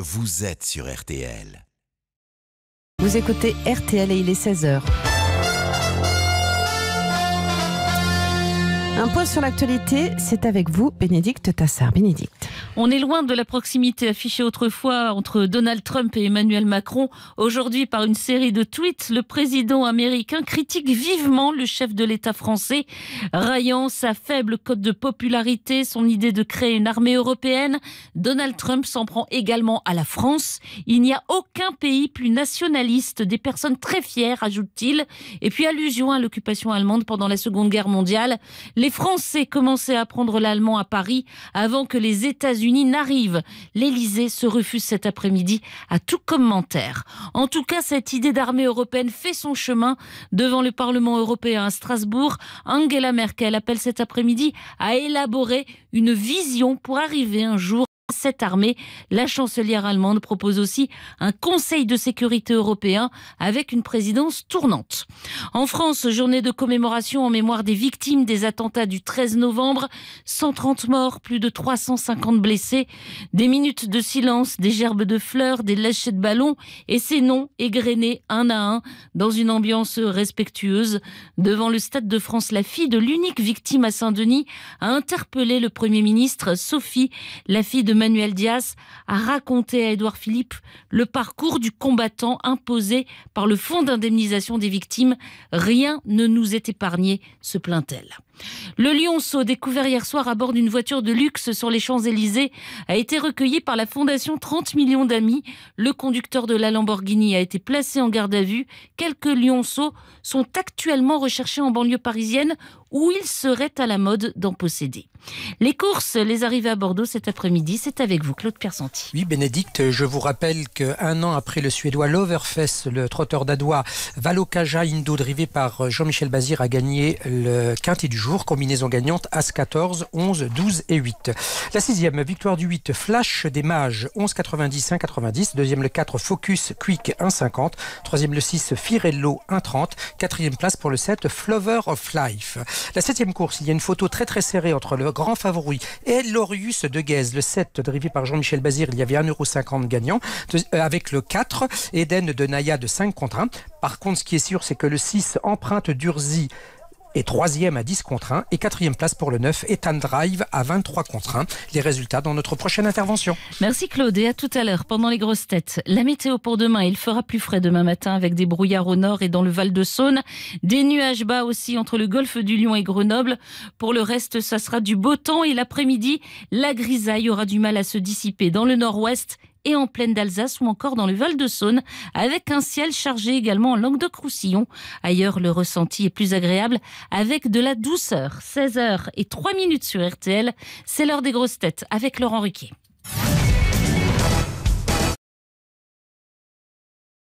Vous êtes sur RTL. Vous écoutez RTL et il est 16h. Un point sur l'actualité, c'est avec vous, Bénédicte Tassard. Bénédicte. On est loin de la proximité affichée autrefois entre Donald Trump et Emmanuel Macron. Aujourd'hui, par une série de tweets, le président américain critique vivement le chef de l'État français, raillant sa faible cote de popularité, son idée de créer une armée européenne. Donald Trump s'en prend également à la France. Il n'y a aucun pays plus nationaliste, des personnes très fières, ajoute-t-il. Et puis allusion à l'occupation allemande pendant la Seconde Guerre mondiale. Les les Français commençaient à apprendre l'allemand à Paris avant que les États-Unis n'arrivent. L'Élysée se refuse cet après-midi à tout commentaire. En tout cas, cette idée d'armée européenne fait son chemin devant le Parlement européen à Strasbourg. Angela Merkel appelle cet après-midi à élaborer une vision pour arriver un jour cette armée. La chancelière allemande propose aussi un Conseil de sécurité européen avec une présidence tournante. En France, journée de commémoration en mémoire des victimes des attentats du 13 novembre. 130 morts, plus de 350 blessés, des minutes de silence, des gerbes de fleurs, des lâchets de ballons et ces noms égrenés un à un dans une ambiance respectueuse. Devant le Stade de France, la fille de l'unique victime à Saint-Denis a interpellé le Premier ministre Sophie, la fille de Manuel Diaz a raconté à Édouard Philippe le parcours du combattant imposé par le Fonds d'indemnisation des victimes. Rien ne nous est épargné, se plaint-elle. Le lionceau découvert hier soir à bord d'une voiture de luxe sur les Champs-Élysées a été recueilli par la fondation 30 millions d'amis. Le conducteur de la Lamborghini a été placé en garde à vue. Quelques lionceaux sont actuellement recherchés en banlieue parisienne où il serait à la mode d'en posséder. Les courses, les arrivées à Bordeaux cet après-midi, c'est avec vous, Claude Persanti. Oui, Bénédicte, je vous rappelle qu'un an après le Suédois Loverfest, le trotteur d'Adois Valokaja Indo, drivé par Jean-Michel Bazir, a gagné le quintet du jour. Combinaison gagnante As 14, 11, 12 et 8. La sixième, victoire du 8, Flash des Mages, 11, 90, 90. Deuxième, le 4, Focus Quick, 1, 50. Troisième, le 6, Firello, 1,30. 30. Quatrième place pour le 7, flover of Life. La septième course, il y a une photo très très serrée entre le grand favori et Lorius de Guèze. Le 7, drivé par Jean-Michel Bazir, il y avait 1,50€ gagnant, euh, avec le 4, Eden de Naya de 5 contre 1. Par contre, ce qui est sûr, c'est que le 6, Empreinte d'Urzi, et troisième à 10 contre 1 et quatrième place pour le 9, Ethan Drive à 23 contre 1. Les résultats dans notre prochaine intervention. Merci Claude et à tout à l'heure pendant les grosses têtes. La météo pour demain, il fera plus frais demain matin avec des brouillards au nord et dans le Val de Saône, des nuages bas aussi entre le golfe du Lion et Grenoble. Pour le reste, ça sera du beau temps et l'après-midi, la grisaille aura du mal à se dissiper dans le nord-ouest et en pleine d'Alsace ou encore dans le Val-de-Saône, avec un ciel chargé également en de roussillon Ailleurs, le ressenti est plus agréable avec de la douceur. 16h et 3 minutes sur RTL, c'est l'heure des grosses têtes avec Laurent Riquet.